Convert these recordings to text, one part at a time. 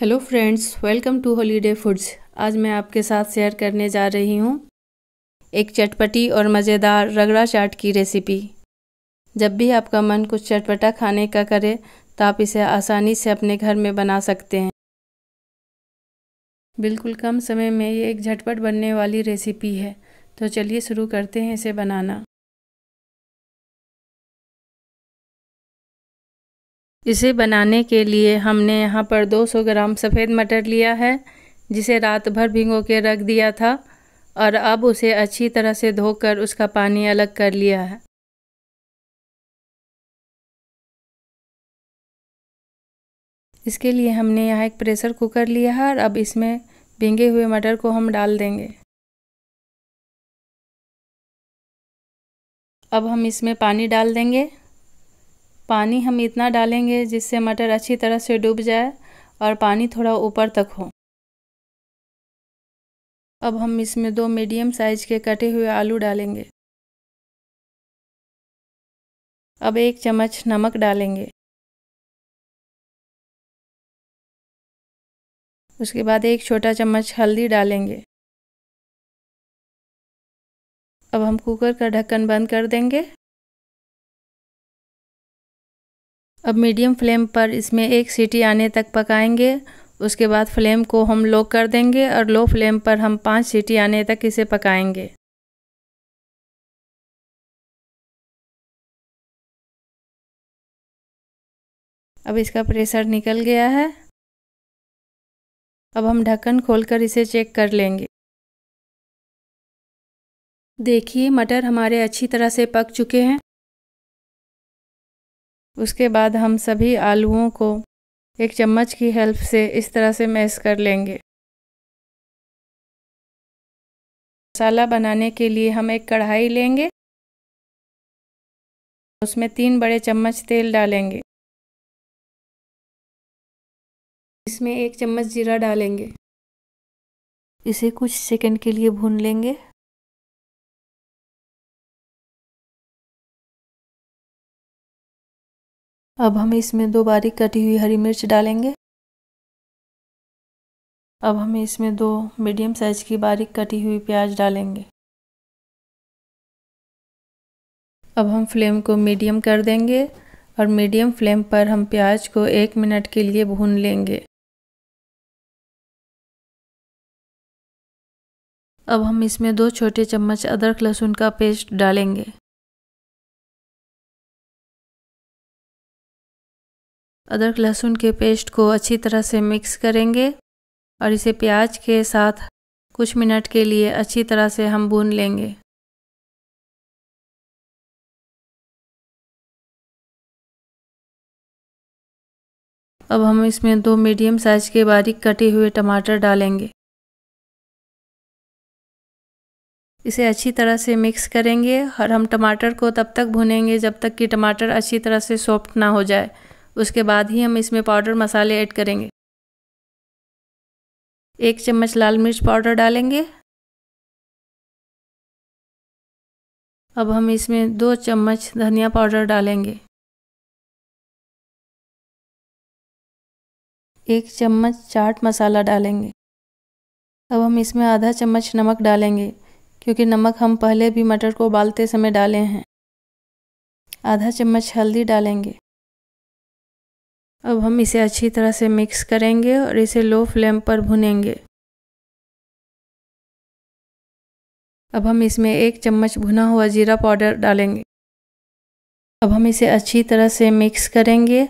Hello friends welcome to holiday foods आज मैं आपके साथ शेयर करने जा रही हूँ एक चटपटी और मज़ेदार रगड़ा चाट की रेसिपी जब भी आपका मन कुछ चटपटा खाने का करे तो आप इसे आसानी से अपने घर में बना सकते हैं बिल्कुल कम समय में ये एक झटपट बनने वाली रेसिपी है तो चलिए शुरू करते हैं इसे बनाना इसे बनाने के लिए हमने यहाँ पर 200 ग्राम सफ़ेद मटर लिया है जिसे रात भर भिंगो के रख दिया था और अब उसे अच्छी तरह से धोकर उसका पानी अलग कर लिया है इसके लिए हमने यहाँ एक प्रेशर कुकर लिया है और अब इसमें भिंगे हुए मटर को हम डाल देंगे अब हम इसमें पानी डाल देंगे पानी हम इतना डालेंगे जिससे मटर अच्छी तरह से डूब जाए और पानी थोड़ा ऊपर तक हो अब हम इसमें दो मीडियम साइज के कटे हुए आलू डालेंगे अब एक चम्मच नमक डालेंगे उसके बाद एक छोटा चम्मच हल्दी डालेंगे अब हम कुकर का ढक्कन बंद कर देंगे अब मीडियम फ्लेम पर इसमें एक सीटी आने तक पकाएंगे उसके बाद फ्लेम को हम लो कर देंगे और लो फ्लेम पर हम पाँच सीटी आने तक इसे पकाएंगे अब इसका प्रेशर निकल गया है अब हम ढक्कन खोलकर इसे चेक कर लेंगे देखिए मटर हमारे अच्छी तरह से पक चुके हैं उसके बाद हम सभी आलूओं को एक चम्मच की हेल्प से इस तरह से मैश कर लेंगे मसाला बनाने के लिए हम एक कढ़ाई लेंगे उसमें तीन बड़े चम्मच तेल डालेंगे इसमें एक चम्मच जीरा डालेंगे इसे कुछ सेकंड के लिए भून लेंगे अब हम इसमें दो बारीक कटी हुई हरी मिर्च डालेंगे अब हम इसमें दो मीडियम साइज की बारीक कटी हुई प्याज डालेंगे अब हम फ्लेम को मीडियम कर देंगे और मीडियम फ्लेम पर हम प्याज को एक मिनट के लिए भून लेंगे अब हम इसमें दो छोटे चम्मच अदरक लहसुन का पेस्ट डालेंगे अदरक लहसुन के पेस्ट को अच्छी तरह से मिक्स करेंगे और इसे प्याज के साथ कुछ मिनट के लिए अच्छी तरह से हम भून लेंगे अब हम इसमें दो मीडियम साइज के बारीक कटे हुए टमाटर डालेंगे इसे अच्छी तरह से मिक्स करेंगे और हम टमाटर को तब तक भुनेंगे जब तक कि टमाटर अच्छी तरह से सॉफ्ट ना हो जाए उसके बाद ही हम इसमें पाउडर मसाले ऐड करेंगे एक चम्मच लाल मिर्च पाउडर डालेंगे अब हम इसमें दो चम्मच धनिया पाउडर डालेंगे एक चम्मच चाट मसाला डालेंगे अब हम इसमें आधा चम्मच नमक डालेंगे क्योंकि नमक हम पहले भी मटर को उबालते समय डाले हैं आधा चम्मच हल्दी डालेंगे अब हम इसे अच्छी तरह से मिक्स करेंगे और इसे लो फ्लेम पर भुनेंगे अब हम इसमें एक चम्मच भुना हुआ जीरा पाउडर डालेंगे अब हम इसे अच्छी तरह से मिक्स करेंगे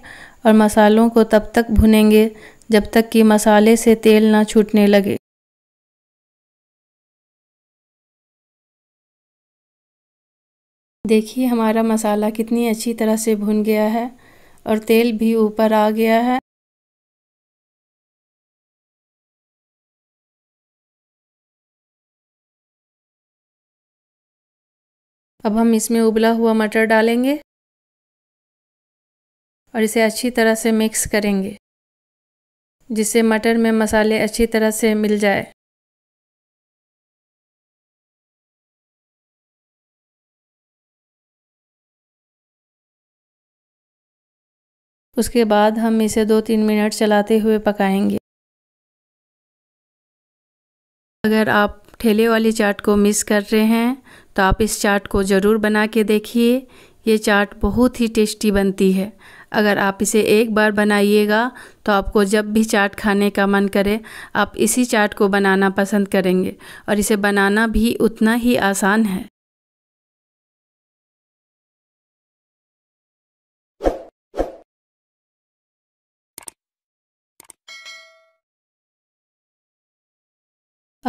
और मसालों को तब तक भुनेंगे जब तक कि मसाले से तेल ना छूटने लगे देखिए हमारा मसाला कितनी अच्छी तरह से भुन गया है और तेल भी ऊपर आ गया है। अब हम इसमें उबला हुआ मटर डालेंगे और इसे अच्छी तरह से मिक्स करेंगे जिससे मटर में मसाले अच्छी तरह से मिल जाए उसके बाद हम इसे दो तीन मिनट चलाते हुए पकाएंगे अगर आप ठेले वाली चाट को मिस कर रहे हैं तो आप इस चाट को ज़रूर बना के देखिए ये चाट बहुत ही टेस्टी बनती है अगर आप इसे एक बार बनाइएगा तो आपको जब भी चाट खाने का मन करे आप इसी चाट को बनाना पसंद करेंगे और इसे बनाना भी उतना ही आसान है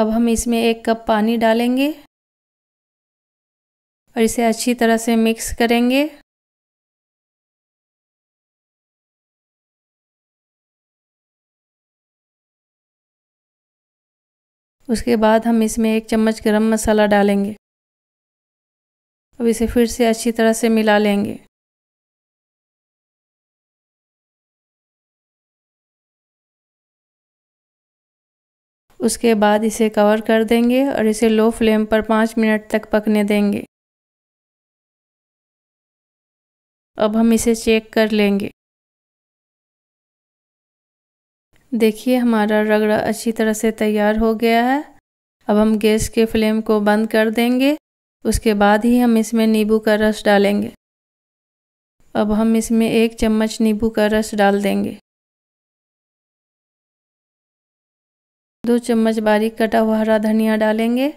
अब हम इसमें एक कप पानी डालेंगे और इसे अच्छी तरह से मिक्स करेंगे उसके बाद हम इसमें एक चम्मच गरम मसाला डालेंगे अब इसे फिर से अच्छी तरह से मिला लेंगे उसके बाद इसे कवर कर देंगे और इसे लो फ्लेम पर पाँच मिनट तक पकने देंगे अब हम इसे चेक कर लेंगे देखिए हमारा रगड़ा अच्छी तरह से तैयार हो गया है अब हम गैस के फ्लेम को बंद कर देंगे उसके बाद ही हम इसमें नींबू का रस डालेंगे अब हम इसमें एक चम्मच नींबू का रस डाल देंगे दो चम्मच बारीक कटा हुआ हरा धनिया डालेंगे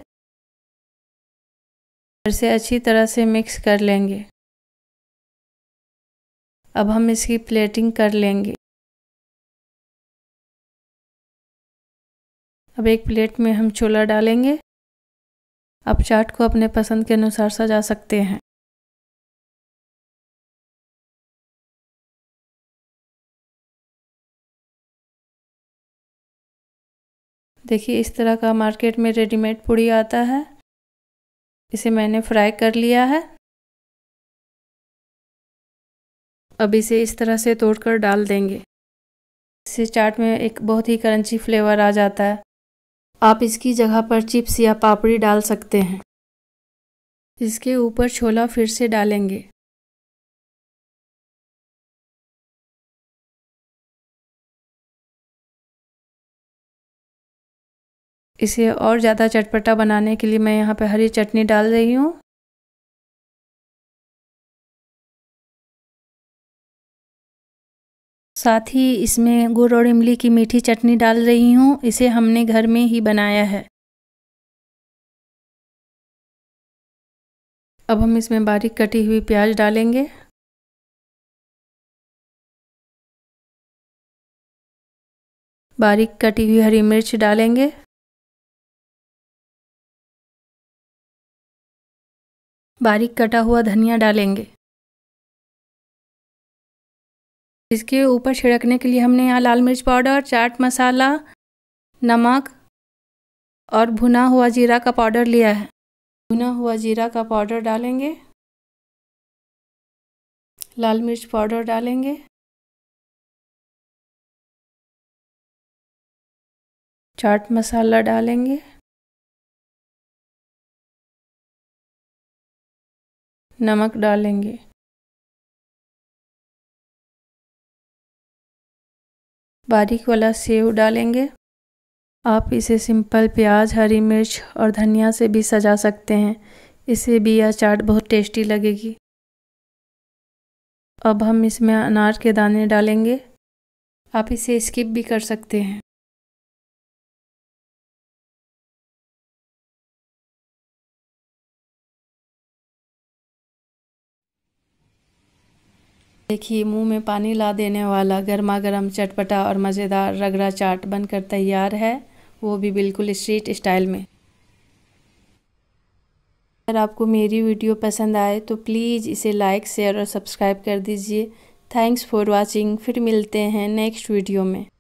से अच्छी तरह से मिक्स कर लेंगे अब हम इसकी प्लेटिंग कर लेंगे अब एक प्लेट में हम छोला डालेंगे आप चाट को अपने पसंद के अनुसार सजा सकते हैं देखिए इस तरह का मार्केट में रेडीमेड पूड़ी आता है इसे मैंने फ्राई कर लिया है अब इसे इस तरह से तोड़कर डाल देंगे इससे चाट में एक बहुत ही करंची फ्लेवर आ जाता है आप इसकी जगह पर चिप्स या पापड़ी डाल सकते हैं इसके ऊपर छोला फिर से डालेंगे इसे और ज़्यादा चटपटा बनाने के लिए मैं यहाँ पे हरी चटनी डाल रही हूँ साथ ही इसमें गुड़ और इमली की मीठी चटनी डाल रही हूँ इसे हमने घर में ही बनाया है अब हम इसमें बारीक कटी हुई प्याज डालेंगे बारीक कटी हुई हरी मिर्च डालेंगे बारीक कटा हुआ धनिया डालेंगे इसके ऊपर छिड़कने के लिए हमने यहाँ लाल मिर्च पाउडर चाट मसाला नमक और भुना हुआ जीरा का पाउडर लिया है भुना हुआ जीरा का पाउडर डालेंगे लाल मिर्च पाउडर डालेंगे चाट मसाला डालेंगे नमक डालेंगे बारीक वाला सेव डालेंगे आप इसे सिंपल प्याज हरी मिर्च और धनिया से भी सजा सकते हैं इसे भी यह चाट बहुत टेस्टी लगेगी अब हम इसमें अनार के दाने डालेंगे आप इसे स्किप भी कर सकते हैं देखिए मुंह में पानी ला देने वाला गर्मा गर्म चटपटा और मज़ेदार रगड़ा चाट बनकर तैयार है वो भी बिल्कुल स्ट्रीट स्टाइल में अगर आपको मेरी वीडियो पसंद आए तो प्लीज़ इसे लाइक शेयर और सब्सक्राइब कर दीजिए थैंक्स फॉर वाचिंग फिर मिलते हैं नेक्स्ट वीडियो में